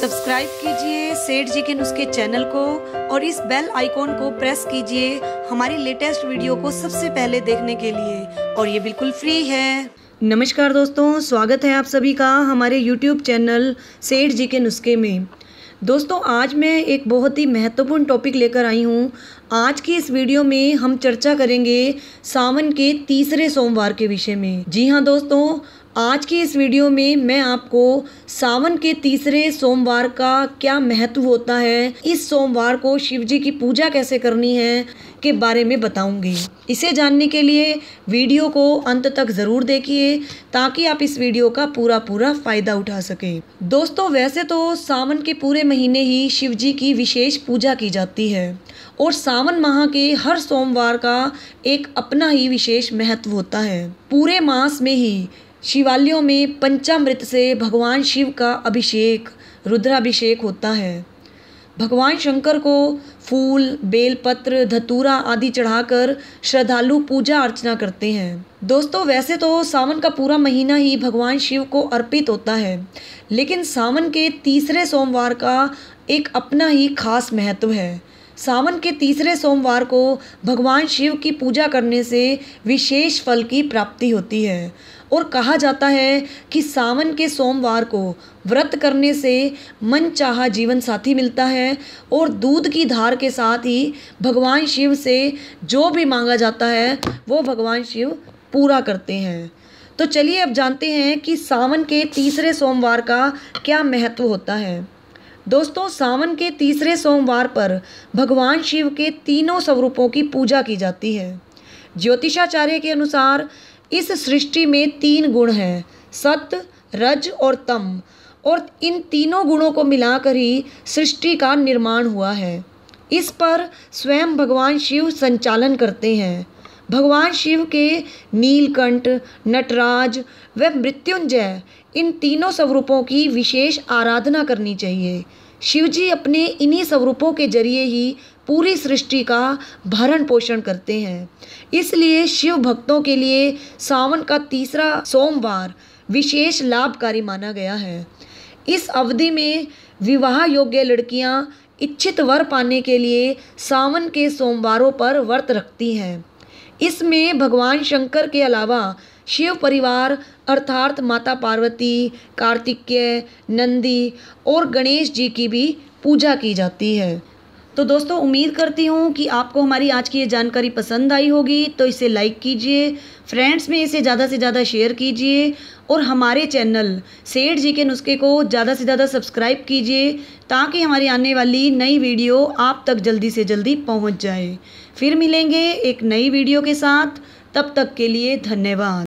subscribe कीजिए सेठ जी के नुस्खे चैनल को और इस बेल आइकॉन को प्रेस कीजिए हमारी लेटेस्ट वीडियो को सबसे पहले देखने के लिए और ये बिल्कुल फ्री है नमस्कार दोस्तों स्वागत है आप सभी का हमारे यूट्यूब चैनल सेठ जी के नुस्खे में दोस्तों आज मैं एक बहुत ही महत्वपूर्ण टॉपिक लेकर आई हूँ आज की इस वीडियो में हम चर्चा करेंगे सावन के तीसरे सोमवार के विषय में जी हाँ दोस्तों आज की इस वीडियो में मैं आपको सावन के तीसरे सोमवार का क्या महत्व होता है इस सोमवार को शिव जी की पूजा कैसे करनी है के बारे में बताऊंगी इसे जानने के लिए वीडियो को अंत तक ज़रूर देखिए ताकि आप इस वीडियो का पूरा पूरा फ़ायदा उठा सकें दोस्तों वैसे तो सावन के पूरे महीने ही शिव जी की विशेष पूजा की जाती है और सावन माह के हर सोमवार का एक अपना ही विशेष महत्व होता है पूरे मास में ही शिवालयों में पंचामृत से भगवान शिव का अभिषेक रुद्राभिषेक होता है भगवान शंकर को फूल बेलपत्र धतूरा आदि चढ़ाकर श्रद्धालु पूजा अर्चना करते हैं दोस्तों वैसे तो सावन का पूरा महीना ही भगवान शिव को अर्पित होता है लेकिन सावन के तीसरे सोमवार का एक अपना ही खास महत्व है सावन के तीसरे सोमवार को भगवान शिव की पूजा करने से विशेष फल की प्राप्ति होती है और कहा जाता है कि सावन के सोमवार को व्रत करने से मन चाह जीवन साथी मिलता है और दूध की धार के साथ ही भगवान शिव से जो भी मांगा जाता है वो भगवान शिव पूरा करते हैं तो चलिए अब जानते हैं कि सावन के तीसरे सोमवार का क्या महत्व होता है दोस्तों सावन के तीसरे सोमवार पर भगवान शिव के तीनों स्वरूपों की पूजा की जाती है ज्योतिषाचार्य के अनुसार इस सृष्टि में तीन गुण हैं सत्य रज और तम और इन तीनों गुणों को मिलाकर ही सृष्टि का निर्माण हुआ है इस पर स्वयं भगवान शिव संचालन करते हैं भगवान शिव के नीलकंठ नटराज व मृत्युंजय इन तीनों स्वरूपों की विशेष आराधना करनी चाहिए शिवजी अपने इन्हीं स्वरूपों के जरिए ही पूरी सृष्टि का भरण पोषण करते हैं इसलिए शिव भक्तों के लिए सावन का तीसरा सोमवार विशेष लाभकारी माना गया है इस अवधि में विवाह योग्य लड़कियां इच्छित वर पाने के लिए सावन के सोमवारों पर व्रत रखती हैं इसमें भगवान शंकर के अलावा शिव परिवार अर्थात माता पार्वती कार्तिकेय नंदी और गणेश जी की भी पूजा की जाती है तो दोस्तों उम्मीद करती हूँ कि आपको हमारी आज की ये जानकारी पसंद आई होगी तो इसे लाइक कीजिए फ्रेंड्स में इसे ज़्यादा से ज़्यादा शेयर कीजिए और हमारे चैनल सेठ जी के नुस्खे को ज़्यादा से ज़्यादा सब्सक्राइब कीजिए ताकि हमारी आने वाली नई वीडियो आप तक जल्दी से जल्दी पहुँच जाए फिर मिलेंगे एक नई वीडियो के साथ तब तक के लिए धन्यवाद